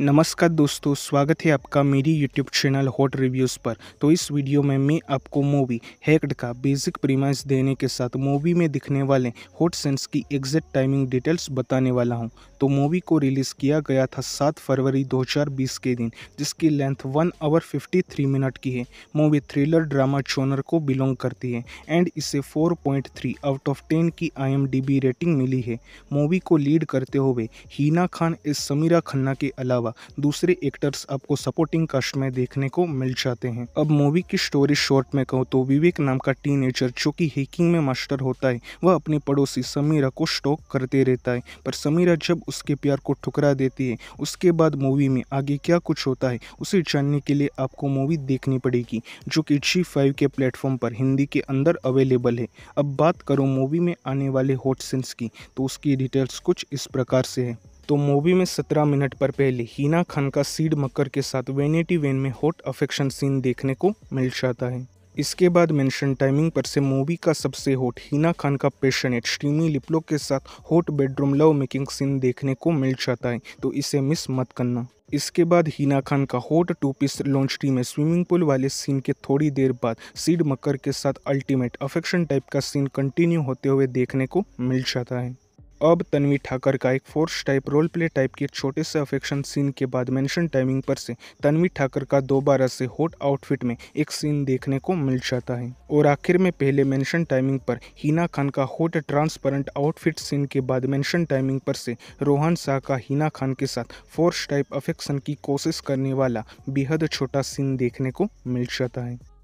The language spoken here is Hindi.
नमस्कार दोस्तों स्वागत है आपका मेरी यूट्यूब चैनल हॉट रिव्यूज़ पर तो इस वीडियो में मैं आपको मूवी हैक्ड का बेसिक प्रीमाइस देने के साथ मूवी में दिखने वाले हॉट सेंस की एग्जैक्ट टाइमिंग डिटेल्स बताने वाला हूं तो मूवी को रिलीज़ किया गया था सात फरवरी 2020 के दिन जिसकी लेंथ वन आवर 53 मिनट की है मूवी थ्रिलर ड्रामा चोनर को बिलोंग करती है एंड इसे 4.3 आउट ऑफ 10 की आई रेटिंग मिली है मूवी को लीड करते हुए हीना खान एस समीरा खन्ना के अलावा दूसरे एक्टर्स आपको सपोर्टिंग कास्ट में देखने को मिल जाते हैं अब मूवी की स्टोरी शॉर्ट में कहूँ तो विवेक नाम का एजर जो कि हैकिंग में मास्टर होता है वह अपने पड़ोसी समीरा को स्टॉक करते रहता है पर समीरा जब उसके प्यार को ठुकरा देती है उसके बाद मूवी में आगे क्या कुछ होता है उसे जानने के लिए आपको मूवी देखनी पड़ेगी जो कि जी फाइव के प्लेटफॉर्म पर हिंदी के अंदर अवेलेबल है अब बात करो मूवी में आने वाले हॉट सीन्स की तो उसकी डिटेल्स कुछ इस प्रकार से है तो मूवी में 17 मिनट पर पहले हीना खान का सीड मक्कर के साथ वेनेटी वेन में हॉट अफेक्शन सीन देखने को मिल जाता है इसके बाद मेंशन टाइमिंग पर से मूवी का सबसे हॉट हीना खान का पैशनेट स्ट्रीमी लिपलो के साथ hot bedroom love making scene देखने को मिल जाता है तो इसे मिस मत करना इसके बाद हीना खान का hot two piece launch team में स्विमिंग पूल वाले सीन के थोड़ी देर बाद सीड मकर के साथ अल्टीमेट अफेक्शन टाइप का सीन कंटिन्यू होते हुए देखने को मिल जाता है अब तन्वी ठाकर का एक force type role play type के छोटे से अफेक्शन सीन के बाद मेंशन टाइमिंग पर से तन्वी ठाकर का दोबारा से हॉट आउटफिट में एक सीन देखने को मिल जाता है और आखिर में पहले मेंशन टाइमिंग पर हीना खान का हॉट ट्रांसपेरेंट आउटफिट सीन के बाद मेंशन टाइमिंग पर से रोहन शाह का हीना खान के साथ फोर्स टाइप अफेक्शन की कोशिश करने वाला बेहद छोटा सीन देखने को मिल जाता है